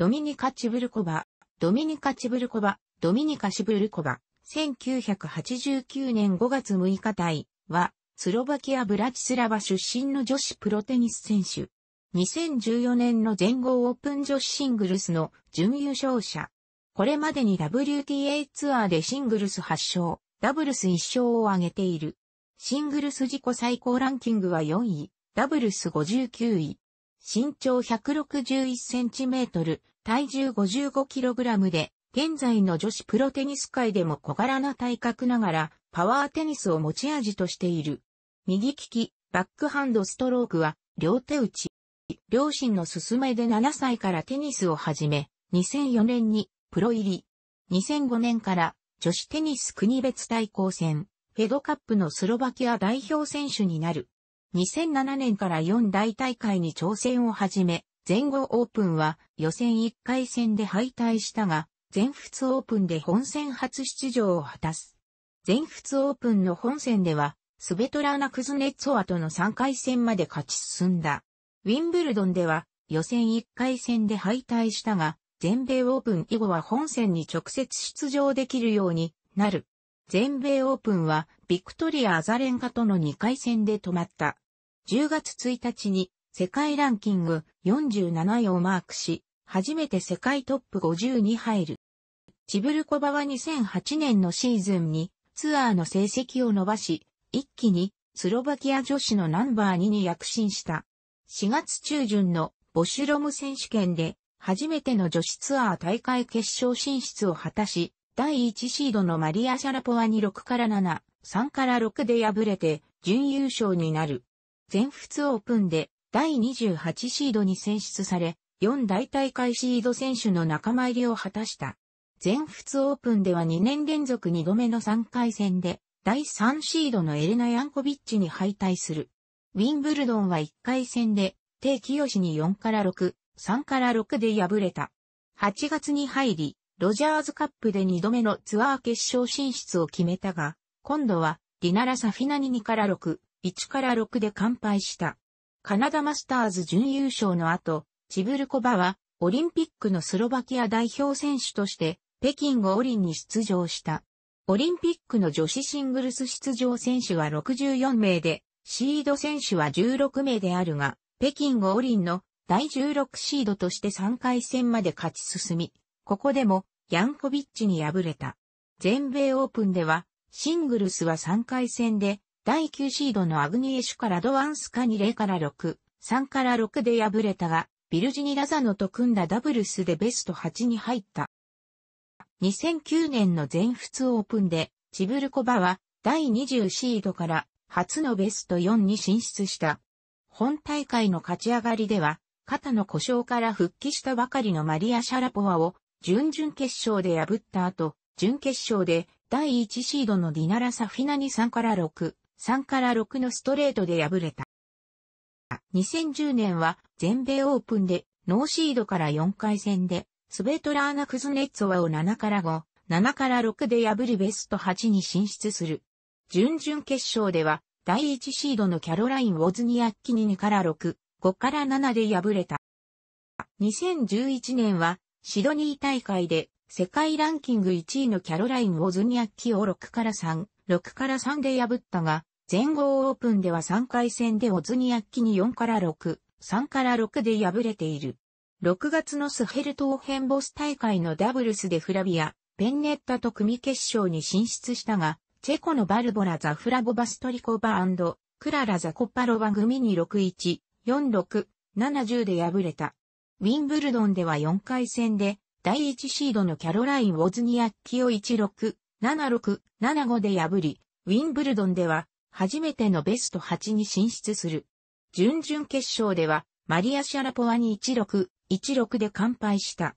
ドミニカ・チブルコバ、ドミニカ・チブルコバ、ドミニカ・シブルコバ、1989年5月6日台は、スロバキア・ブラチスラバ出身の女子プロテニス選手。2014年の全豪オープン女子シングルスの準優勝者。これまでに WTA ツアーでシングルス8勝、ダブルス1勝を挙げている。シングルス自己最高ランキングは4位、ダブルス59位。身長161センチメートル、体重 55kg で、現在の女子プロテニス界でも小柄な体格ながら、パワーテニスを持ち味としている。右利き、バックハンドストロークは、両手打ち。両親の勧めで7歳からテニスを始め、2004年にプロ入り。2005年から女子テニス国別対抗戦、フェドカップのスロバキア代表選手になる。2007年から4大大会に挑戦を始め、全豪オープンは予選1回戦で敗退したが、全仏オープンで本戦初出場を果たす。全仏オープンの本戦では、スベトラーナ・クズネッツォワとの3回戦まで勝ち進んだ。ウィンブルドンでは予選1回戦で敗退したが、全米オープン以後は本戦に直接出場できるようになる。全米オープンはビクトリア・アザレンカとの2回戦で止まった。10月1日に世界ランキング47位をマークし、初めて世界トップ50に入る。チブルコバは2008年のシーズンにツアーの成績を伸ばし、一気にスロバキア女子のナンバー2に躍進した。4月中旬のボシュロム選手権で初めての女子ツアー大会決勝進出を果たし、第1シードのマリア・シャラポワに6から7、3から6で敗れて準優勝になる。全仏オープンで第28シードに選出され、4大大会シード選手の仲間入りを果たした。全仏オープンでは2年連続2度目の3回戦で、第3シードのエレナ・ヤンコビッチに敗退する。ウィンブルドンは1回戦で、キヨシに4から6、3から6で敗れた。8月に入り、ロジャーズカップで2度目のツアー決勝進出を決めたが、今度は、ディナラ・サフィナに2から6、1から6で完敗した。カナダマスターズ準優勝の後、チブルコバは、オリンピックのスロバキア代表選手として、北京五輪に出場した。オリンピックの女子シングルス出場選手は64名で、シード選手は16名であるが、北京五輪の第16シードとして3回戦まで勝ち進み、ここでもヤンコビッチに敗れた。全米オープンでは、シングルスは3回戦で第9シードのアグニエシュからドワンスカに0から6、3から6で敗れたが、ビルジニ・ラザノと組んだダブルスでベスト8に入った。2009年の全仏オープンで、チブルコバは第20シードから初のベスト4に進出した。本大会の勝ち上がりでは、肩の故障から復帰したばかりのマリア・シャラポワを準々決勝で破った後、準決勝で第1シードのディナラ・サフィナに3から6、3から6のストレートで敗れた。2010年は全米オープンでノーシードから4回戦でスベトラーナ・クズネッツォワを7から5、7から6で破りベスト8に進出する。準々決勝では第1シードのキャロライン・ウォズニアッキに2から6、5から7で敗れた。2011年はシドニー大会で世界ランキング1位のキャロライン・ウォズニアッキを6から3、6から3で破ったが、全豪オープンでは3回戦でオズニアッキに4から6、3から6で敗れている。6月のスヘルトーヘンボス大会のダブルスでフラビア、ペンネッタと組決勝に進出したが、チェコのバルボラ・ザフラボバストリコバクララ・ザコパロバ組に6-1、4-6、7 0で敗れた。ウィンブルドンでは4回戦で、第1シードのキャロライン・ウォズニアッキを1-6、7-6、7-5で破り、ウィンブルドンでは初めてのベスト8に進出する。準々決勝では、マリア・シャラポワに16、16で完敗した。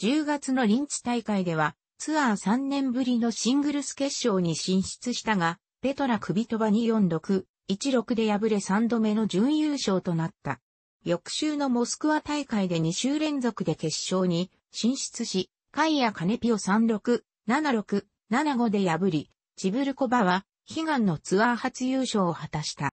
10月のリンチ大会では、ツアー3年ぶりのシングルス決勝に進出したが、ペトラ・クビトバに46、16で敗れ3度目の準優勝となった。翌週のモスクワ大会で2週連続で決勝に進出し、カイア・カネピを36、76、75で破り、チブルコバは悲願のツアー初優勝を果たした。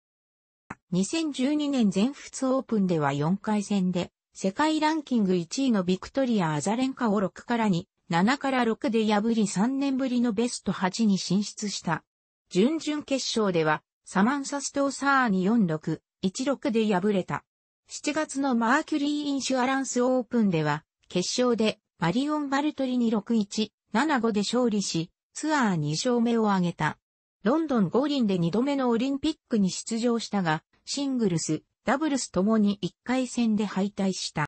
2012年全仏オープンでは4回戦で、世界ランキング1位のビクトリア・アザレンカを6から2、7から6で破り3年ぶりのベスト8に進出した。準々決勝では、サマンサストーサーに46、16で敗れた。7月のマーキュリー・インシュアランスオープンでは、決勝でマリオン・バルトリに6-1、7-5で勝利し、ツアー2勝目を挙げた。ロンドン五輪で2度目のオリンピックに出場したが、シングルス、ダブルスともに1回戦で敗退した。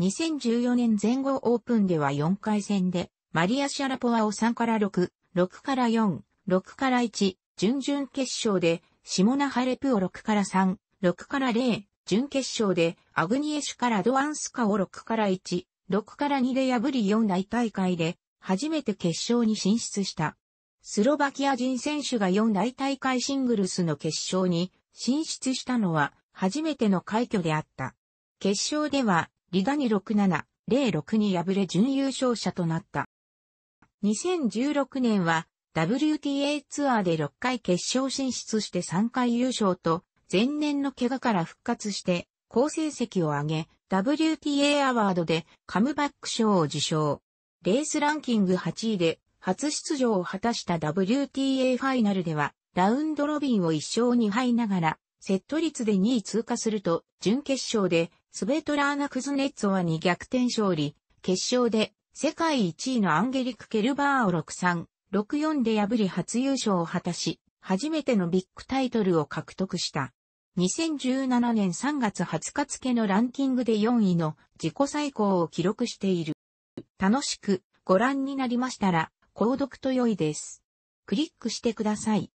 2014年前後オープンでは4回戦で、マリア・シャラポワを3から6、6から4、6から1、準々決勝で、シモナ・ハレプを6から3、6から0、準決勝で、アグニエシュからドアンスカを6から1、6から2で破り4大大会で、初めて決勝に進出した。スロバキア人選手が4大大会シングルスの決勝に進出したのは初めての快挙であった。決勝では、リガニ6-7、0-6に敗れ準優勝者となった。2016年は WTA ツアーで6回決勝進出して3回優勝と、前年の怪我から復活して好成績を上げ、WTA アワードでカムバック賞を受賞。レースランキング8位で初出場を果たした WTA ファイナルでは、ラウンドロビンを1勝2敗ながら、セット率で2位通過すると、準決勝で、スベトラーナ・クズネッツォワに逆転勝利、決勝で、世界1位のアンゲリク・ケルバーを6-3、6-4で破り初優勝を果たし、初めてのビッグタイトルを獲得した。2017年3月20日付のランキングで4位の自己最高を記録している。楽しくご覧になりましたら、購読と良いです。クリックしてください。